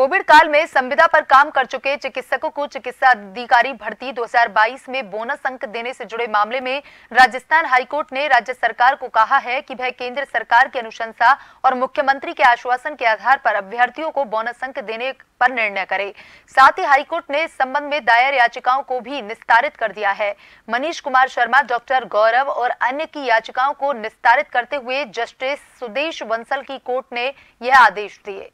Covid काल में संविदा पर काम कर चुके चिकित्सकों को चिकित्सा अधिकारी भर्ती 2022 में बोनस अंक देने से जुड़े मामले में राजस्थान हाईकोर्ट ने राज्य सरकार को कहा है कि वह केंद्र सरकार की अनुशंसा और मुख्यमंत्री के आश्वासन के आधार पर अभ्यर्थियों को बोनस अंक देने पर निर्णय करे साथ ही हाईकोर्ट ने इस संबंध में दायर याचिकाओं को भी निस्तारित कर दिया है मनीष कुमार शर्मा डॉक्टर गौरव और अन्य की याचिकाओं को निस्तारित करते हुए जस्टिस सुदेश बंसल की कोर्ट ने यह आदेश दिए